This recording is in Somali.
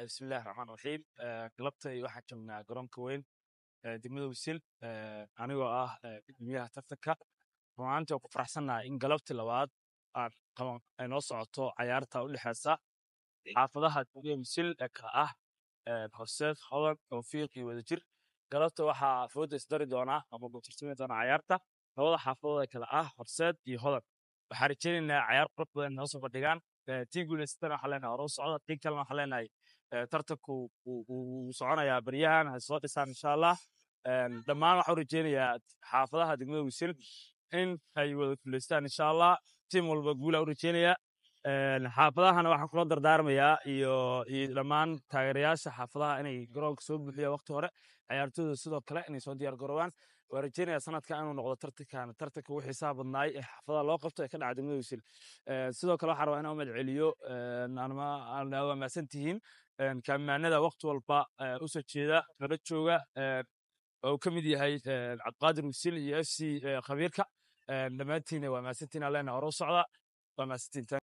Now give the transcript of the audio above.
bismi illahi raxmaan raxiim galabtay waxaan joognaa garoonka weyn degmada wisil anigoo ah gudoomiyaha tartanka runaantii oo ku faraxsannaha in galabtii labaad ay noo socoto cayaarta u dhexeysa xaafadaha degmada wisil ee ka ah horseed hodan towfiiq iyo wadajir galabta waxaa foodda isdari doonaa ama guutarsami doonaa cayaarta labada xaafadood ee kale ah horseed iyo hodan waxaa rajeynaynaa cayaar qurux badan noo soo fadhigaan tiin guuleysatana waxaan leenahay horuu socda tiin kalena waxaan leenahay tartanku wuu soconayaa baryahan ha soo dhisaan insha allah dhammaan u rajeynayaa xaafadaha degmada wisil in ay wada guuleystaan insha allah tiim walba guulaa u rajeynayaa xaafadahana waxaan kula dardaarmayaa iyo iyo dhammaan taageerayaasha xaafadaha inay garoonka soo buuxiyaan wakti hore ciyaartooyda sidoo kale inay soo diyaar garoobaan waan rajeynaya sanadka inuu noqdo tartankan tartanka ugu xiisaha badnaay ee xaafadaha loo qabto ee ka dhacda midowsil sidoo kale waxaan rabaa inaan u mahadceliyo waa mahadsan tihiin kaamaanada wakti walba usoo jeeda kala jooga oo ka mid yahay cabdiqaadir wisil iyo fc khabiirka dhammaantiina waa mahadsantihiin alena oro socda waa mahadsantihiin